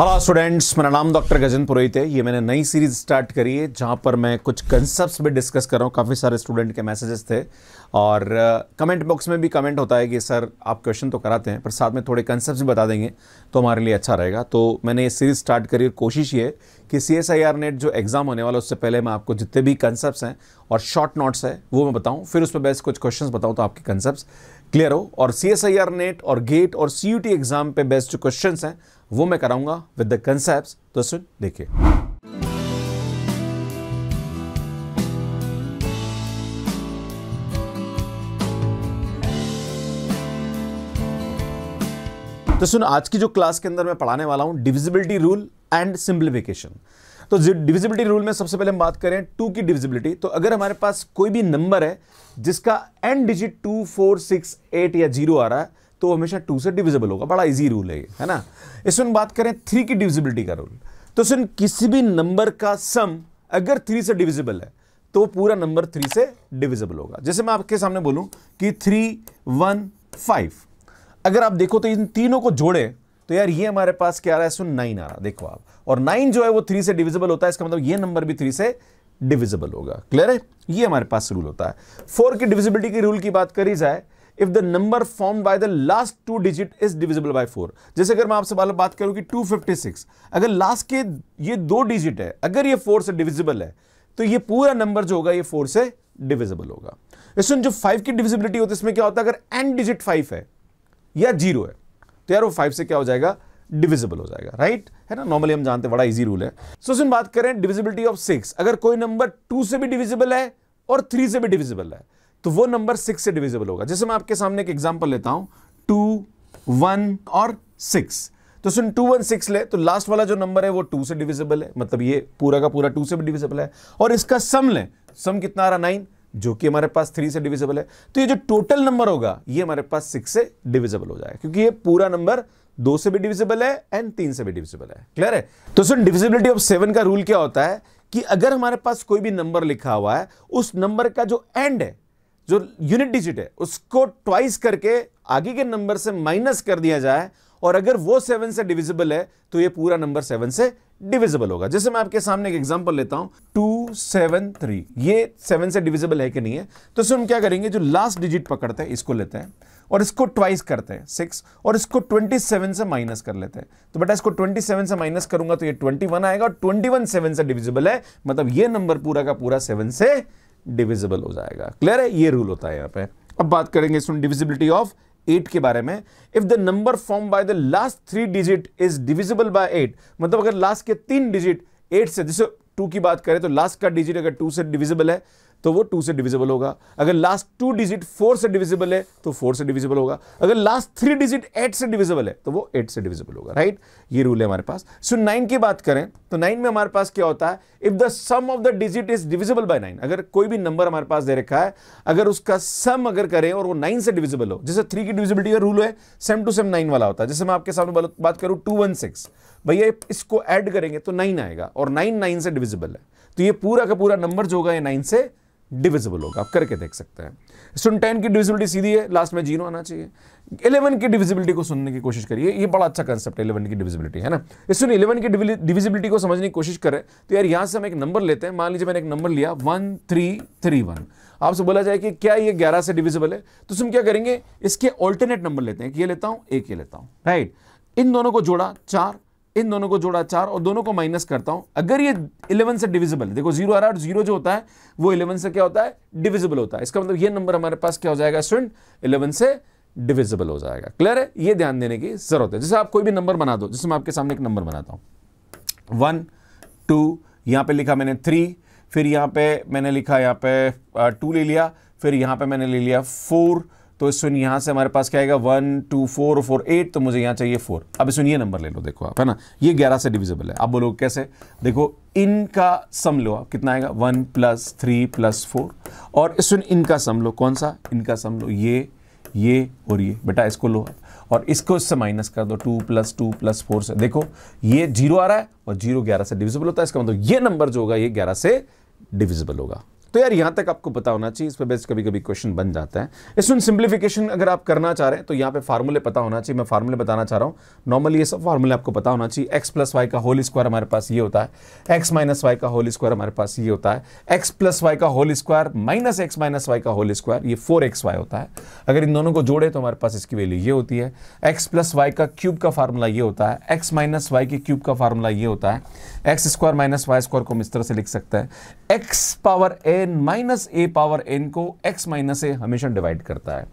Hello students मेरा नाम doctor Gajan पुरोहित है ये मैंने नई सीरीज स्टार्ट करी है जहाँ पर मैं कुछ कंसेप्ट भी डिस्कस कर रहा हूँ काफ़ी सारे स्टूडेंट के मैसेजेस थे और कमेंट uh, बॉक्स में भी कमेंट होता है कि सर आप क्वेश्चन तो कराते हैं पर साथ में थोड़े कंसेप्ट भी बता देंगे तो हमारे लिए अच्छा रहेगा तो मैंने ये सीरीज स्टार्ट करी और कोशिश ये कि C S I R NET जो एग्ज़ाम होने वाला उससे पहले मैं आपको जितने भी कंसेप्ट हैं और शॉर्ट नोट्स हैं वो मैं बताऊँ फिर उस पर बेस्ट कुछ क्वेश्चन बताऊँ तो आपके कंसेप्ट क्लियर हो और C S I R NET और गेट और सी यू टी एग्ज़ाम पे बेस्ट जो क्वेश्चन हैं वो मैं कराऊंगा विद द कंसेप्ट तो सुन देखिए तो सुन आज की जो क्लास के अंदर मैं पढ़ाने वाला हूं डिविजिबिलिटी रूल एंड सिंप्लीफिकेशन तो डिविजिबिलिटी रूल में सबसे पहले हम बात करें टू की डिविजिबिलिटी तो अगर हमारे पास कोई भी नंबर है जिसका end digit two four six eight या जीरो आ रहा है तो हमेशा टू से डिविजिबल होगा बड़ा इजी रूल है है ना इसमें बात करें थ्री की डिविजिबिलिटी का रूल तो सुन किसी भी नंबर का सम अगर थ्री से डिविजिबल है तो पूरा नंबर थ्री से डिविजिबल होगा जैसे मैं आपके सामने बोलूं कि थ्री वन फाइव अगर आप देखो तो इन तीनों को जोड़े तो यार ये हमारे पास क्या आ रहा है सुन नाइन आ रहा देखो आप और नाइन जो है वो थ्री से डिविजिबल होता है इसका मतलब ये नंबर भी थ्री से डिविजिबल होगा क्लियर है ये हमारे पास रूल होता है फोर की डिविजिबिलिटी के रूल की बात करी जाए if the number form by the last two digit is divisible by four जैसे अगर मैं आपसे बात करूं कि 256 अगर लास्ट के ये दो डिजिट है अगर ये फोर से डिविजिबल है तो ये पूरा नंबर जो होगा ये फोर से डिविजिबल होगा इसमें जो फाइव की डिविजिबिलिटी होती है इसमें क्या होता है अगर एन डिजिट फाइव है या जीरो है तो यार वो फाइव से क्या हो जाएगा डिविजिबल हो जाएगा राइट है ना नॉर्मली हम जानते हैं बड़ा इजी रूल है सो so, बात करें डिविजिबिलिटी ऑफ सिक्स अगर कोई नंबर टू से भी डिविजिबल है और थ्री से भी डिविजिबल है तो वो नंबर सिक्स से डिविजिबल होगा जैसे मैं आपके सामने एक एग्जाम्पल लेता हूं टू वन और सिक्स तो सुन टू वन सिक्स ले तो लास्ट वाला जो नंबर है वो टू से डिविजिबल है मतलब ये पूरा का पूरा टू से भी डिविजिबल है और इसका सम ले सम कितना आ रहा नाइन जो कि हमारे पास थ्री से डिविजिबल है तो ये जो टोटल नंबर होगा ये हमारे पास सिक्स से डिविजिबल हो जाएगा क्योंकि ये पूरा नंबर दो से भी डिविजिबल है एंड तीन से भी डिविजिबल है क्लियर है तो सुन डिविजिबिलिटी ऑफ सेवन का रूल क्या होता है कि अगर हमारे पास कोई भी नंबर लिखा हुआ है उस नंबर का जो एंड है जो यूनिट डिजिट है उसको ट्वाइस करके आगे के नंबर से माइनस कर दिया जाए और अगर वो सेवन से डिविजिबल है तो ये पूरा नंबर सेवन से डिविजिबल होगा जैसे मैं आपके सामने एक एग्जांपल लेता हूं टू सेवन थ्री ये सेवन से डिविजिबल है कि नहीं है तो इसमें हम क्या करेंगे जो लास्ट डिजिट पकड़ते हैं इसको लेते हैं और इसको ट्वाइस करते हैं सिक्स और इसको ट्वेंटी सेवन से माइनस कर लेते हैं तो बेटा इसको ट्वेंटी सेवन से माइनस करूंगा तो ये ट्वेंटी वन आएगा और ट्वेंटी वन सेवन से डिविजिबल है मतलब ये नंबर पूरा का पूरा सेवन से डिविजिबल हो जाएगा क्लियर है ये रूल होता है यहाँ पे अब बात करेंगे इसमें डिविजिबिलिटी ऑफ एट के बारे में if the number form by the last three digit is divisible by eight मतलब अगर लास्ट के तीन डिजिट एट से जैसे टू की बात करें तो लास्ट का डिजिट अगर टू से डिविजिबल है तो वो टू से डिविजिबल होगा अगर लास्ट टू डिजिट फोर से डिविजिबल है तो फोर से डिविजिबल होगा अगर लास्ट थ्री डिजिट एट से डिविजिबल है तो वो एट से डिविजिबल होगा राइट ये रूल है हमारे पास सो so, नाइन की बात करें तो नाइन में हमारे पास क्या होता है if the sum of the digit is divisible by nine अगर कोई भी नंबर हमारे पास दे रखा है अगर उसका सम अगर करें और वो नाइन से डिविजिबल हो जैसे थ्री की डिविजिबिलिटी का रूल है सेम टू सेम नाइन वाला होता है जैसे मैं आपके सामने बात करूँ टू वन सिक्स भैया इसको ऐड करेंगे तो नाइन आएगा और नाइन नाइन से डिविजिबल है तो ये पूरा का पूरा नंबर जो होगा ये नाइन से डिविजिबल होगा आप करके देख सकते हैं स्टूडेंट टेन की डिविजिबिलिटी सीधी है लास्ट में जीरो आना चाहिए इलेवन की डिविजिबिलिटी को सुनने की कोशिश करिए ये बड़ा अच्छा कंसेप्ट है इलेवन की डिविजिबिलिटी है ना इसमें इलेवन की डिविजिबिलिटी को समझने की कोशिश करें तो यार यहाँ से हम एक नंबर लेते हैं मान लीजिए मैंने एक नंबर लिया वन थ्री थ्री वन आपसे बोला जाए कि क्या ये ग्यारह से डिविजिबल है तो हम क्या करेंगे इसके ऑल्टरनेट नंबर लेते हैं एक ये लेता हूँ एक ये लेता हूँ राइट इन दोनों को जोड़ा चार इन दोनों को जोड़ा चार और दोनों को माइनस करता हूं अगर ये इलेवन से डिविजिबल देखो जीरो आ रहा है जीरो जो होता है वो इलेवन से क्या होता है डिविजिबल होता है इसका मतलब ये नंबर हमारे पास क्या हो जाएगा स्टूडेंट इलेवन से डिविजिबल हो जाएगा क्लियर है ये ध्यान देने की जरूरत है जैसे आप कोई भी नंबर बना दो जैसे मैं आपके सामने एक नंबर बनाता हूं वन टू यहाँ पर लिखा मैंने थ्री फिर यहाँ पे मैंने लिखा यहाँ पे टू ले लिया फिर यहाँ पे मैंने ले लिया फोर तो इस सुन यहाँ से हमारे पास क्या आएगा वन टू फोर और फोर एट तो मुझे यहाँ चाहिए फोर अब ये नंबर ले लो देखो आप है ना ये ग्यारह से डिविजिबल है आप बोलोगे कैसे देखो इनका सम लो आप कितना आएगा one plus three plus four और इस सुन इनका सम लो कौन सा इनका सम लो ये ये और ये बेटा इसको लो और इसको इससे माइनस कर दो two plus two plus four से देखो ये जीरो आ रहा है और जीरो ग्यारह से डिविजिबल होता है इसका मतलब ये नंबर जो होगा ये ग्यारह से डिविजिबल होगा तो यार यहां तक आपको पता होना चाहिए इस पर बेस्ट कभी कभी क्वेश्चन बन जाता है इसमें सिंप्लीफिकेशन अगर आप करना चाह रहे हैं तो यहां पे फार्मूले पता होना चाहिए मैं फार्मूले बताना चाह रहा हूं नॉर्मली ये सब फार्मूले आपको पता होना चाहिए एक्स प्लस वाई का होल स्क्वायर हमारे पास ये होता है एक्स माइनस वाई का होल स्क्वायर हमारे पास ये होता है एक्स प्लस वाई का whole square minus x minus y का होल स्क्वायर ये फोर एक्स वाई होता है अगर इन दोनों को जोड़े तो हमारे पास इसकी वैल्यू ये होती है एक्स प्लस वाई का क्यूब का फार्मूला ये होता है एक्स माइनस वाई के क्यूब का फार्मूला ये होता है x square minus y square को हम इस तरह से लिख सकते हैं x power a n minus a power n को एक्स माइनस ए हमेशा डिवाइड करता है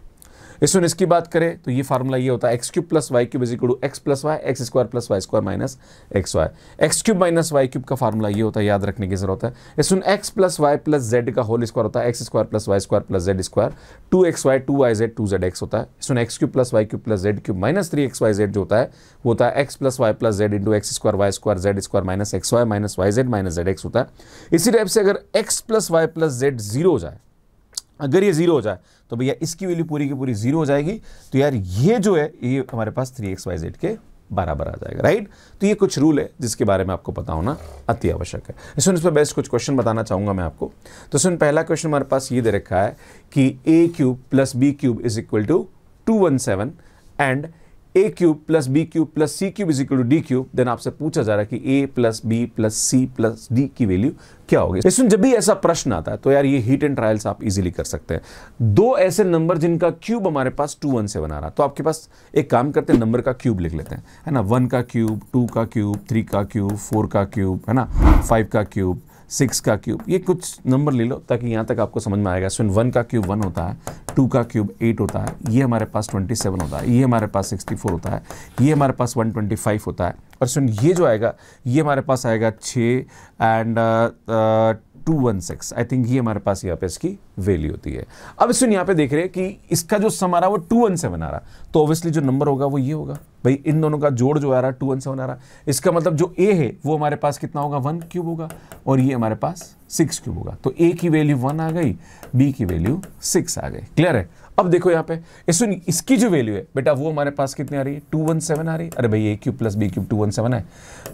इसमें इसकी बात करें तो ये फार्मूला ये होता है x cube plus y cube equal to x plus y x square plus y square minus x y x cube minus y cube का फार्मूला ये होता है याद रखने की जरूरत है इसमें x plus y plus z का होल स्क्वायर होता है x square plus y square plus z square two x y two y z two z x होता है इसमें x cube plus y cube plus z cube minus three x y z जो होता है वो होता है x plus y plus z into x square y square z square minus x y minus y z minus z x होता है इसी type से अगर x plus y plus z zero हो जाए अगर ये जीरो हो जाए तो भैया इसकी वैल्यू पूरी की पूरी जीरो हो जाएगी तो यार ये जो है ये हमारे पास थ्री एक्स वाई जेड के बराबर आ जाएगा राइट तो ये कुछ रूल है जिसके बारे में आपको पता होना अति आवश्यक है सुन इस पर बेस्ट कुछ क्वेश्चन बताना चाहूंगा मैं आपको तो सुन पहला क्वेश्चन हमारे पास ये दे रखा है कि a cube plus b cube is equal to two one seven and a cube plus b cube plus c cube is equal to d cube then आपसे पूछा जा रहा है कि a plus b plus c plus d की value क्या होगी जब भी ऐसा प्रश्न आता है तो यार ये हीट एंड ट्रायल्स आप इजीली कर सकते हैं दो ऐसे नंबर जिनका क्यूब हमारे पास टू वन से बना रहा तो आपके पास एक काम करते हैं नंबर का क्यूब लिख लेते हैं है ना वन का क्यूब टू का क्यूब थ्री का क्यूब फोर का क्यूब है ना फाइव का क्यूब सिक्स का क्यूब ये कुछ नंबर ले लो ताकि यहाँ तक आपको समझ में आएगा सुन वन का क्यूब वन होता है टू का क्यूब एट होता है ये हमारे पास ट्वेंटी सेवन होता है ये हमारे पास सिक्सटी फोर होता है ये हमारे पास वन ट्वेंटी फाइव होता है और सुन ये जो आएगा ये हमारे पास आएगा छः and two one six I think ये हमारे पास यहाँ पे इसकी वैल्यू होती है अब इसमें यहाँ पे देख रहे हैं कि इसका जो सम आ रहा है वो टू वन सेवन आ रहा है तो ऑब्वियसली जो नंबर होगा वो ये होगा भाई इन दोनों का जोड़ जो आ रहा है टू वन सेवन आ रहा इसका मतलब जो ए है वो हमारे पास कितना होगा वन क्यूब होगा और ये हमारे पास सिक्स क्यूब होगा तो ए की वैल्यू वन आ गई बी की वैल्यू सिक्स आ गई क्लियर है अब देखो यहाँ पे इसमें इसकी जो वैल्यू है बेटा वो हमारे पास कितनी आ रही है टू वन सेवन आ रही है अरे भाई a cube plus b cube two one seven है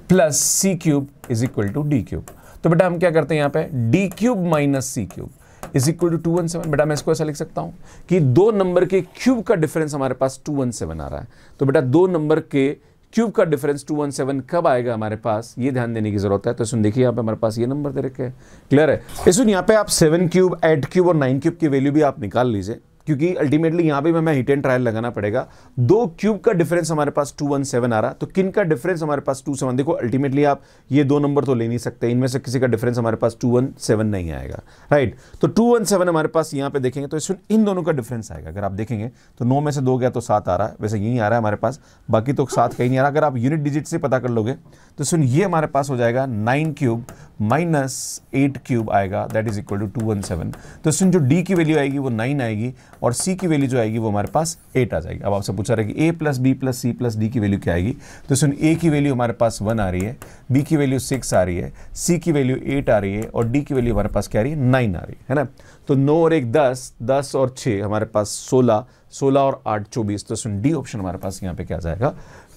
plus c cube is equal to d cube तो बेटा हम क्या करते हैं यहां पे d cube minus c cube is equal to two one seven बेटा मैं इसको ऐसा लिख सकता हूं कि दो नंबर के क्यूब का डिफरेंस हमारे पास टू वन सेवन आ रहा है तो बेटा दो नंबर के क्यूब का डिफरेंस टू वन सेवन कब आएगा हमारे पास ये ध्यान देने की जरूरत है तो सुन देखिए यहाँ पे हमारे पास ये नंबर दे रखे हैं क्लियर है सुन यहाँ पे आप सेवन क्यूब एट क्यूब और नाइन क्यूब की वैल्यू भी आप निकाल लीजिए क्योंकि अल्टीमेटली यहां पे भी हमें हिट एंड ट्रायल लगाना पड़ेगा दो क्यूब का डिफरेंस हमारे पास टू वन सेवन आ रहा तो किन का डिफरेंस हमारे पास टू सेवन देखो अल्टीमेटली आप ये दो नंबर तो ले नहीं सकते इनमें से किसी का डिफरेंस हमारे पास टू वन सेवन नहीं आएगा राइट तो टू वन सेवन हमारे पास यहाँ पे देखेंगे तो इसमें इन दोनों का डिफरेंस आएगा अगर आप देखेंगे तो नौ में से दो गया तो सात आ रहा है वैसे यही आ रहा है हमारे पास बाकी तो सात कहीं नहीं आ रहा अगर आप यूनिट डिजिट से पता कर लोगे तो सुन ये हमारे पास हो जाएगा nine cube minus eight cube आएगा that is equal to two one seven तो सुन जो डी की वैल्यू आएगी वो नाइन आएगी और सी की वैल्यू जो आएगी वो हमारे पास एट आ जाएगी अब आपसे पूछा रहा है कि a plus b plus c plus d की वैल्यू क्या आएगी तो सुन ए की वैल्यू हमारे पास वन आ रही है बी की वैल्यू सिक्स आ रही है सी की वैल्यू एट आ रही है और डी की वैल्यू हमारे पास क्या आ रही है नाइन आ रही है ना तो नौ और एक दस दस और छः हमारे पास सोलह सोलह और आठ चौबीस तो सुन डी ऑप्शन हमारे पास यहाँ पे क्या जाएगा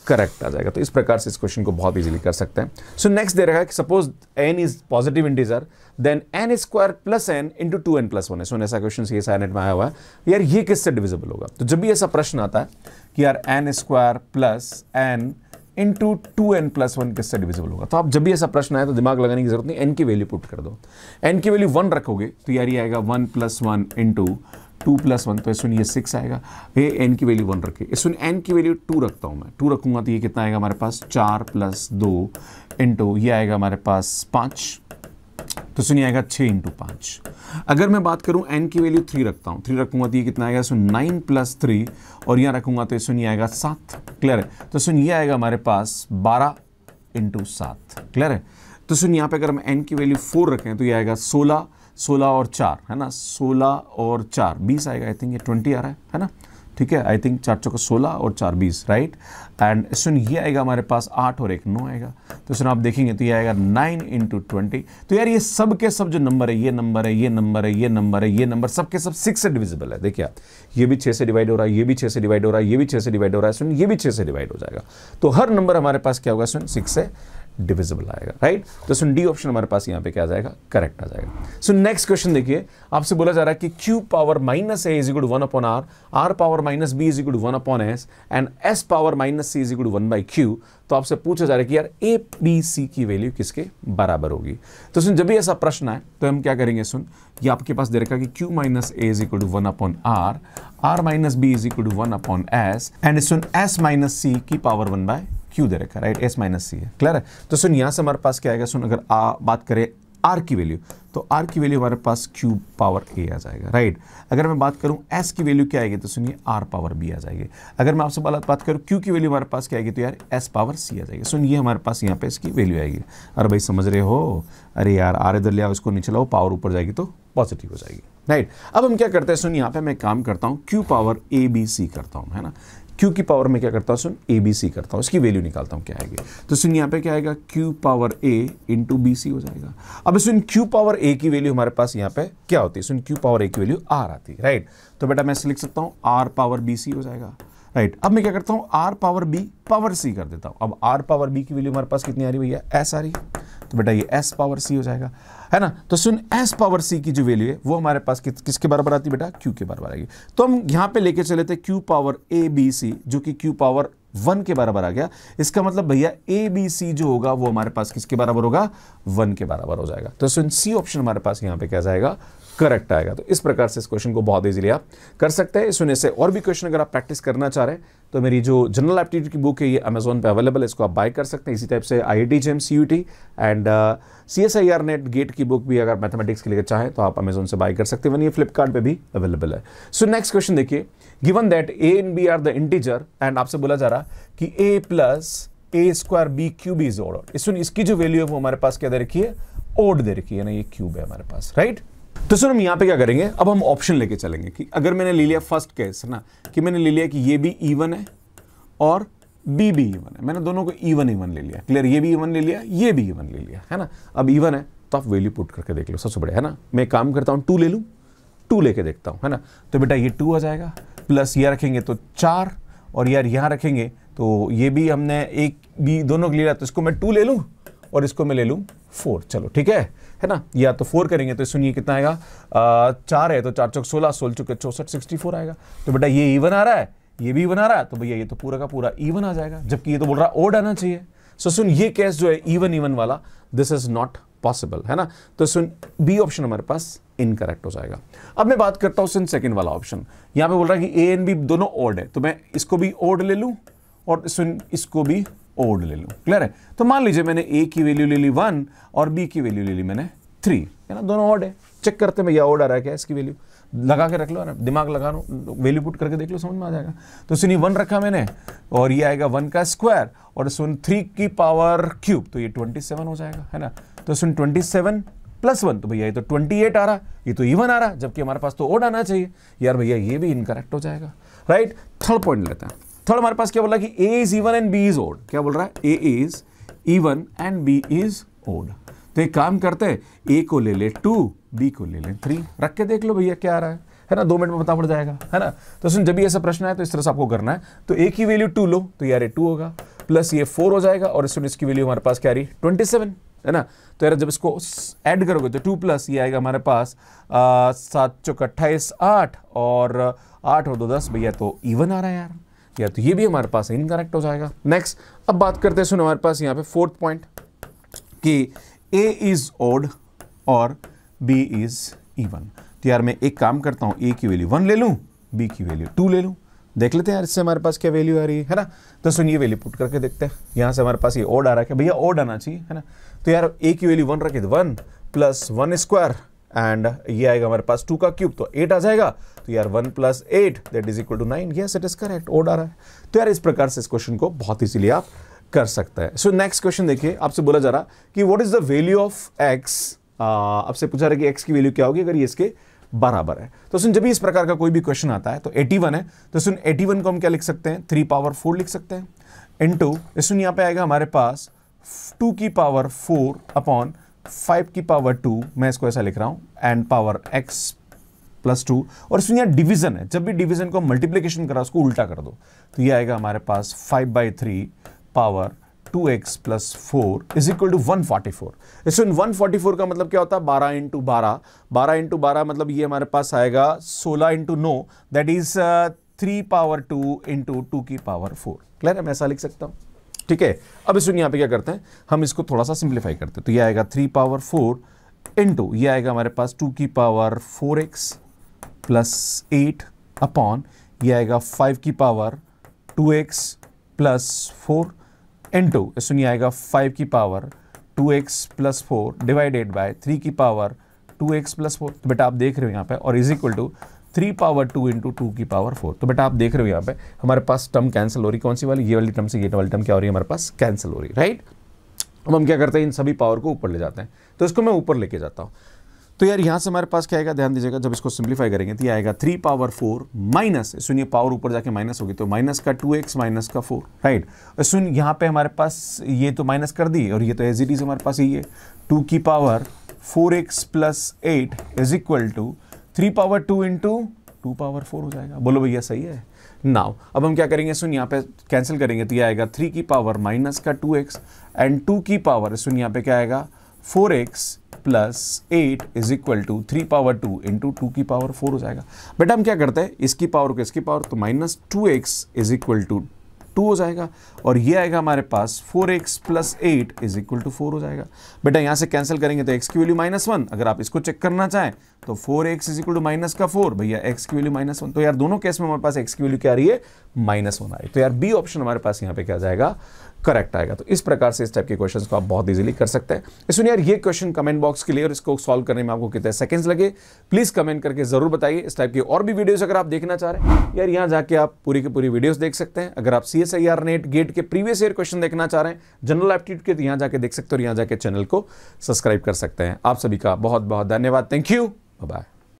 करेक्ट आ जाएगा तो इस प्रकार से इस क्वेश्चन को बहुत इजीली कर सकते हैं सो नेक्स्ट दे रहा है कि suppose n is positive integer then n square plus n into two n plus one है सो ऐसा क्वेश्चन ये साइनेट में आया हुआ है यार ये किससे डिविजिबल होगा तो जब भी ऐसा प्रश्न आता है कि यार n square plus n into two n plus one किससे डिविजिबल होगा तो आप जब भी ऐसा प्रश्न आए तो दिमाग लगाने की जरूरत नहीं एन की वैल्यू पुट कर दो एन की वैल्यू वन रखोगे तो यार ये आएगा one plus one into two plus one तो इसमें ये सिक्स आएगा ये एन की वैल्यू वन रखिए इसमें एन की वैल्यू टू रखता हूँ मैं टू रखूंगा तो ये कितना आएगा हमारे पास चार प्लस दो इंटू ये आएगा हमारे पास पाँच तो सुनिए आएगा छः इंटू पाँच अगर मैं बात करूं एन की वैल्यू थ्री रखता हूं थ्री रखूंगा तो ये कितना आएगा सो नाइन प्लस थ्री और यहाँ रखूंगा तो ये सुनिए आएगा सात क्लियर है तो सुनिए आएगा हमारे पास बारह इंटू सात क्लियर है तो सुनिए यहाँ पे अगर हम एन की वैल्यू फोर रखें तो ये आएगा सोलह सोलह और चार है ना सोलह और चार बीस आएगा आई थिंक ये ट्वेंटी आ रहा है है ना ठीक है आई थिंक चार चौका सोलह और चार बीस राइट एंड सुन ये आएगा हमारे पास आठ और एक नौ आएगा तो सुन आप देखेंगे तो ये आएगा नाइन इंटू ट्वेंटी तो यार ये सब के सब जो नंबर है ये नंबर है ये नंबर है ये नंबर है ये नंबर सब के सब सिक्स से डिविजिबल है देखिए आप ये भी छः से डिवाइड हो रहा है ये भी छः से डिवाइड हो रहा है ये भी छः से डिवाइड हो रहा है सुन ये भी छः से डिवाइड हो जाएगा तो हर नंबर हमारे पास क्या होगा सुन सिक्स से डिविजिबल आएगा राइट तो सुन डी ऑप्शन हमारे पास यहां पे क्या जाएगा करेक्ट आ जाएगा सो नेक्स्ट क्वेश्चन देखिए आपसे बोला जा रहा है कि q power minus a is equal one upon r r power minus b is equal one upon s and s power minus c is equal one by q तो आपसे पूछा जा रहा है कि यार ए बी सी की वैल्यू किसके बराबर होगी तो सुन जब भी ऐसा प्रश्न आए तो हम क्या करेंगे सुन ये आपके पास दे रखा कि q minus a is equal one upon r r minus b is equal one upon s and सुन एस माइनस सी की पावर वन बाय क्यू दे रखा राइट एस माइनस सी है क्लियर है तो सुन यहाँ से हमारे पास क्या आएगा सुन अगर आ बात करें आर की वैल्यू तो आर की वैल्यू हमारे पास क्यू पावर ए आ जाएगा राइट अगर मैं बात करूँ एस की वैल्यू क्या आएगी तो सुनिए आर पावर बी आ जाएगी अगर मैं आपसे बात बात करूँ क्यू की वैल्यू हमारे पास क्या आएगी तो यार एस पावर सी आ जाएगी सुनिए हमारे पास यहाँ पे इसकी वैल्यू आएगी अरे भाई समझ रहे हो अरे यार आर इधर लिया इसको नीचे लाओ पावर ऊपर जाएगी तो पॉजिटिव हो जाएगी राइट अब हम क्या करते हैं सुनिए यहाँ पे मैं काम करता हूँ q power a b c करता हूँ है ना क्यू की पावर में क्या करता हूँ सुन ए बी सी करता हूँ इसकी वैल्यू निकालता हूँ क्या आएगी तो सुन यहाँ पे क्या आएगा q power a into b c हो जाएगा अब सुन क्यू पावर ए की वैल्यू हमारे पास यहाँ पे क्या होती है सुन क्यू पावर ए की वैल्यू आर आती है राइट तो बेटा मैं लिख सकता हूँ आर पावर बी सी हो जाएगा राइट right. अब मैं क्या करता हूँ r power b power c कर देता हूँ अब आर पावर बी की वैल्यू हमारे पास कितनी आ रही भैया एस आ रही है तो बेटा ये एस पावर सी हो जाएगा है ना तो सुन एस पावर सी की जो वैल्यू है वो हमारे पास कि, किसके बराबर आती बेटा क्यू के बराबर आएगी तो हम यहाँ पे लेके चले थे q power a b c जो कि क्यू पावर वन के बराबर आ गया इसका मतलब भैया ए बी सी जो होगा वो हमारे पास किसके बराबर होगा वन के बराबर हो जाएगा तो सुन सी ऑप्शन हमारे पास यहाँ पे क्या जाएगा करेक्ट आएगा तो इस प्रकार से इस क्वेश्चन को बहुत ईजिली आप कर सकते हैं सुने से और भी क्वेश्चन अगर आप प्रैक्टिस करना चाह रहे हैं तो मेरी जो जनरल एप्टीट्यूड की बुक है ये अमेजोन पे अवेलेबल है इसको आप बाय कर सकते हैं इसी टाइप से I I T JAM C U T and C S I R NET GATE की बुक भी अगर मैथमेटिक्स के लिए चाहें तो आप अमेजोन से बाय कर सकते हैं वन ये फ्लिपकार्ट भी अवेलेबल है सो नेक्स्ट क्वेश्चन देखिए given that a and b are the integer and आपसे बोला जा रहा कि a plus a square b cube is order इसकी जो वैल्यू है वो हमारे पास क्या दे रखी है ओड दे रखी है ना ये क्यूब है हमारे पास राइट right? तो सर हम यहाँ पे क्या करेंगे अब हम ऑप्शन लेके चलेंगे कि अगर मैंने ले लिया फर्स्ट केस ना कि मैंने ले लिया कि ये भी ईवन है और बी भी ईवन है मैंने दोनों को ईवन ईवन ले लिया क्लियर ये भी ईवन ले लिया ये भी ईवन ले लिया है ना अब ईवन है तो आप वैल्यू पुट करके देख लो सबसे बढ़िया है ना मैं काम करता हूँ टू ले लूँ टू लेके देखता हूँ है ना तो बेटा ये टू आ जाएगा प्लस ये रखेंगे तो चार और यार यहाँ रखेंगे तो ये भी हमने एक भी दोनों के लिए तो इसको मैं टू ले लूँ और इसको मैं ले लूँ फोर चलो ठीक है है ना या तो फोर करेंगे तो सुनिए कितना आएगा आ, चार है तो चार चौक सोलह सोलह चौके चौसठ सिक्सटी फोर आएगा तो बेटा ये इवन आ रहा है ये भी इवन आ रहा है तो भैया ये तो पूरा का पूरा इवन आ जाएगा जबकि ये तो बोल रहा है ओड आना चाहिए सो सुन ये केस जो है इवन इवन वाला दिस इज नॉट पॉसिबल है ना तो सुन बी ऑप्शन हमारे पास इनकरेक्ट हो जाएगा अब मैं बात करता हूं सुन सेकेंड वाला ऑप्शन यहां पे बोल रहा है कि ए एन बी दोनों ओड है तो मैं इसको भी ओड ले लूं और सुन इसको भी ओड ले लूँ क्लियर है तो मान लीजिए मैंने ए की वैल्यू ले ली वन और बी की वैल्यू ले ली मैंने थ्री है ना दोनों ऑड है चेक करते भैया ऑड आ रहा है क्या इसकी वैल्यू लगा के रख लो ना दिमाग लगा लो वैल्यू पुट करके देख लो समझ में आ जाएगा तो सुनी वन रखा मैंने और ये आएगा वन का स्क्वायर और सुन थ्री की पावर क्यूब तो ये ट्वेंटी सेवन हो जाएगा है ना तो सुन ट्वेंटी सेवन प्लस वन तो भैया ये तो ट्वेंटी एट आ रहा ये तो इवन आ रहा जबकि हमारे पास तो ओड आना चाहिए यार भैया ये भी इनकरेक्ट हो जाएगा राइट थर्ड पॉइंट लेता है थर्ड हमारे पास क्या बोला कि a is even and b is odd क्या बोल रहा है a is even and b is odd तो एक काम करते हैं ए को ले ले टू बी को ले ले थ्री रख के देख लो भैया क्या आ रहा है है ना दो मिनट में बता पड़ जाएगा है ना तो सुन जब भी ऐसा प्रश्न है तो इस तरह से आपको करना है तो ए की वैल्यू टू लो तो यार ए टू होगा प्लस ये फोर हो जाएगा और सुन इसकी वैल्यू हमारे पास क्या आ रही है ट्वेंटी सेवन है ना तो यार जब इसको ऐड करोगे तो टू प्लस ये आएगा हमारे पास सात चौक अट्ठाईस आठ और आठ और दो दस भैया तो इवन आ रहा है यार या तो ये भी हमारे पास इनकरेक्ट हो जाएगा नेक्स्ट अब बात करते हैं सुनो हमारे पास यहाँ पे फोर्थ पॉइंट कि ए इज ओड और बी इज इवन तो यार मैं एक काम करता हूँ ए की वैल्यू वन ले लूँ बी की वैल्यू टू ले लूँ देख लेते हैं यार इससे हमारे पास क्या वैल्यू आ रही है ना तो सुन ये वैल्यू पुट करके देखते हैं यहाँ से हमारे पास ये ओड आ रहा है भैया ओड आना चाहिए है ना तो यार ए की वैल्यू वन रखे तो one plus one square and ये आएगा हमारे पास टू का क्यूब तो एट आ जाएगा तो यार one plus eight that is equal to nine yes it is correct odd आ रहा है तो यार इस प्रकार से इस क्वेश्चन को बहुत इजीली आप कर सकते हैं सो नेक्स्ट क्वेश्चन देखिए आपसे बोला जा रहा कि what is the value of x आपसे पूछा रहा कि एक्स की वैल्यू क्या होगी अगर ये इसके बराबर है तो सुन जब भी इस प्रकार का कोई भी क्वेश्चन आता है तो 81 है तो सुन 81 को हम क्या लिख सकते हैं थ्री पावर फोर लिख सकते हैं इन टू सुन यहाँ पे आएगा हमारे पास टू की पावर फोर अपॉन फाइव की पावर टू मैं इसको ऐसा लिख रहा हूं and power x plus two और इसमें यहाँ डिवीजन है जब भी डिवीजन को मल्टीप्लीकेशन करा उसको उल्टा कर दो तो ये आएगा हमारे पास five by three power two x plus four is equal to one forty four इस वन फोर्टी फोर का मतलब क्या होता है बारह इंटू बारह बारह इंटू बारह मतलब ये हमारे पास आएगा सोलह into no that is three power two into two की पावर फोर क्लियर है मैं ऐसा लिख सकता हूँ ठीक है अब इस यहाँ पे क्या करते हैं हम इसको थोड़ा सा सिंप्लीफाई करते हैं तो ये आएगा थ्री पावर फोर इंटू ये आएगा हमारे पास टू की power four x plus eight upon ये आएगा फाइव की power two x plus four into सुनिए आएगा फाइव की power two x plus four divided by three की power two x plus four तो बेटा आप देख रहे हो यहाँ पे और is equal to three power two into two की पावर फोर तो बेटा आप देख रहे हो यहाँ पे हमारे पास टर्म कैंसिल हो रही कौन सी वाली ये वाली टर्म से ये वाली टर्म क्या हो रही है हमारे पास कैंसिल हो रही राइट अब हम क्या करते हैं इन सभी पावर को ऊपर ले जाते हैं तो इसको मैं ऊपर लेके जाता हूँ तो यार यहाँ से हमारे पास क्या आएगा ध्यान दीजिएगा जब इसको सिंप्लीफाई करेंगे तो ये आएगा थ्री पावर फोर माइनस सुनिए पावर ऊपर जाके माइनस होगी तो माइनस का टू एक्स माइनस का फोर तो राइट सुन यहाँ पे हमारे पास ये तो माइनस कर दी और ये तो एज इट इज हमारे पास ये टू की power four x plus eight is equal to three power two into two power four हो जाएगा बोलो भैया सही है नाउ अब हम क्या करेंगे सुन यहाँ पे कैंसिल करेंगे तो ये आएगा थ्री की पावर माइनस का टू एक्स एंड टू की पावर सुन यहाँ पे क्या आएगा four x plus eight is equal to three power two into two की पावर फोर हो जाएगा बेटा हम क्या करते हैं इसकी पावर को इसकी पावर तो minus two x is equal to two हो जाएगा और ये आएगा हमारे पास four x plus eight is equal to four हो जाएगा बेटा यहाँ से कैंसिल करेंगे तो एक्स की वैल्यू माइनस वन अगर आप इसको चेक करना चाहें तो four x is equal to minus का फोर भैया एक्स की वैल्यू माइनस वन तो यार दोनों केस में हमारे पास एक्स की वैल्यू क्या आ रही है माइनस वन आ रही है तो यार बी ऑप्शन हमारे पास यहाँ पे क्या जाएगा करेक्ट आएगा तो इस प्रकार से इस टाइप के क्वेश्चन को आप बहुत ईजिली कर सकते हैं सुनिए यार ये क्वेश्चन कमेंट बॉक्स के लिए और इसको सॉल्व करने में आपको कितने सेकंड्स लगे प्लीज़ कमेंट करके ज़रूर बताइए इस टाइप की और भी वीडियोस अगर आप देखना चाह रहे हैं यार यहाँ जाके आप पूरी की पूरी वीडियोज देख सकते हैं अगर आप C S I R NET GATE के प्रीवियस ईयर क्वेश्चन देखना चाह रहे हैं जनरल एप्टीट्यूड के तो यहाँ जाके देख सकते हो और यहाँ जाके चैनल को सब्सक्राइब कर सकते हैं आप सभी का बहुत बहुत धन्यवाद थैंक यू बाय